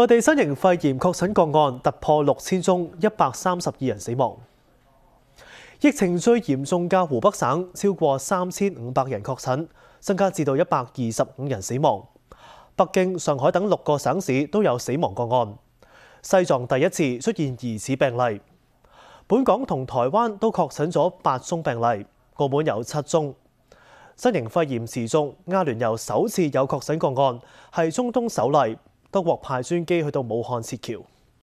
内地新型肺炎确诊个案突破六千宗，一百三十二人死亡。疫情最严重，嘅湖北省超过三千五百人确诊，增加至到一百二十五人死亡。北京、上海等六个省市都有死亡个案。西藏第一次出现疑似病例。本港同台湾都确诊咗八宗病例，澳门有七宗。新型肺炎持续，亞联酋首次有确诊个案，系中东首例。德國派專機去到武漢設橋。